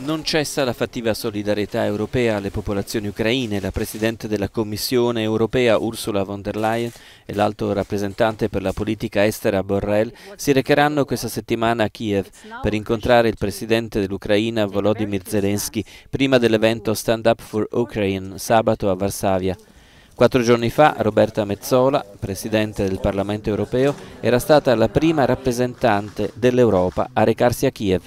Non cessa la fattiva solidarietà europea alle popolazioni ucraine. La Presidente della Commissione europea Ursula von der Leyen e l'alto rappresentante per la politica estera Borrell si recheranno questa settimana a Kiev per incontrare il Presidente dell'Ucraina Volodymyr Zelensky prima dell'evento Stand Up for Ukraine sabato a Varsavia. Quattro giorni fa Roberta Mezzola, Presidente del Parlamento europeo, era stata la prima rappresentante dell'Europa a recarsi a Kiev.